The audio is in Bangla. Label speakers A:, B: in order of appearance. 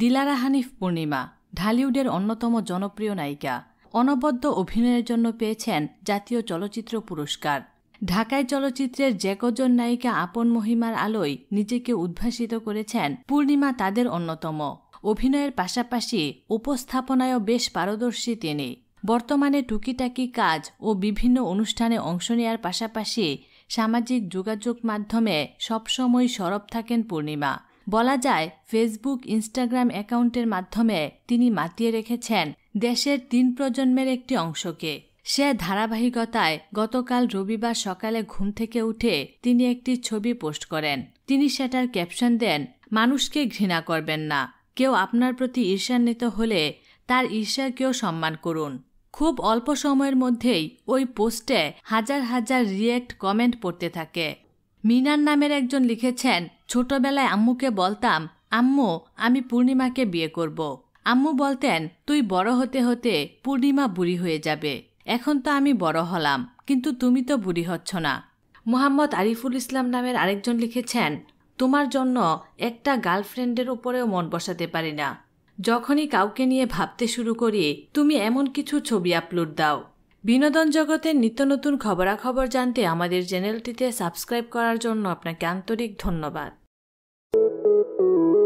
A: দিলারা হানিফ পূর্ণিমা ঢালিউডের অন্যতম জনপ্রিয় নায়িকা অনবদ্য অভিনয়ের জন্য পেয়েছেন জাতীয় চলচ্চিত্র পুরস্কার ঢাকায় চলচ্চিত্রের যে কজন নায়িকা আপন মহিমার আলোয় নিজেকে উদ্ভাসিত করেছেন পূর্ণিমা তাদের অন্যতম অভিনয়ের পাশাপাশি উপস্থাপনায়ও বেশ পারদর্শী তিনি বর্তমানে টুকিটাকি কাজ ও বিভিন্ন অনুষ্ঠানে অংশ নেয়ার পাশাপাশি সামাজিক যোগাযোগ মাধ্যমে সবসময় সরব থাকেন পূর্ণিমা বলা যায় ফেসবুক ইনস্টাগ্রাম অ্যাকাউন্টের মাধ্যমে তিনি মাতিয়ে রেখেছেন দেশের তিন প্রজন্মের একটি অংশকে সে ধারাবাহিকতায় গতকাল রবিবার সকালে ঘুম থেকে উঠে তিনি একটি ছবি পোস্ট করেন তিনি সেটার ক্যাপশন দেন মানুষকে ঘৃণা করবেন না কেউ আপনার প্রতি ঈর্ষান্বিত হলে তার ঈর্ষাকেও সম্মান করুন খুব অল্প সময়ের মধ্যেই ওই পোস্টে হাজার হাজার রিয়েক্ট কমেন্ট পড়তে থাকে মিনার নামের একজন লিখেছেন ছোটবেলায় আম্মুকে বলতাম আম্মু আমি পূর্ণিমাকে বিয়ে করব। আম্মু বলতেন তুই বড় হতে হতে পূর্ণিমা বুড়ি হয়ে যাবে এখন তো আমি বড় হলাম কিন্তু তুমি তো বুড়ি হচ্ছ না মোহাম্মদ আরিফুল ইসলাম নামের আরেকজন লিখেছেন তোমার জন্য একটা গার্লফ্রেন্ডের উপরেও মন বসাতে পারি না যখনই কাউকে নিয়ে ভাবতে শুরু করি তুমি এমন কিছু ছবি আপলোড দাও বিনোদন জগতের নিত্য নতুন খবরাখবর জানতে আমাদের চ্যানেলটিতে সাবস্ক্রাইব করার জন্য আপনাকে আন্তরিক ধন্যবাদ Música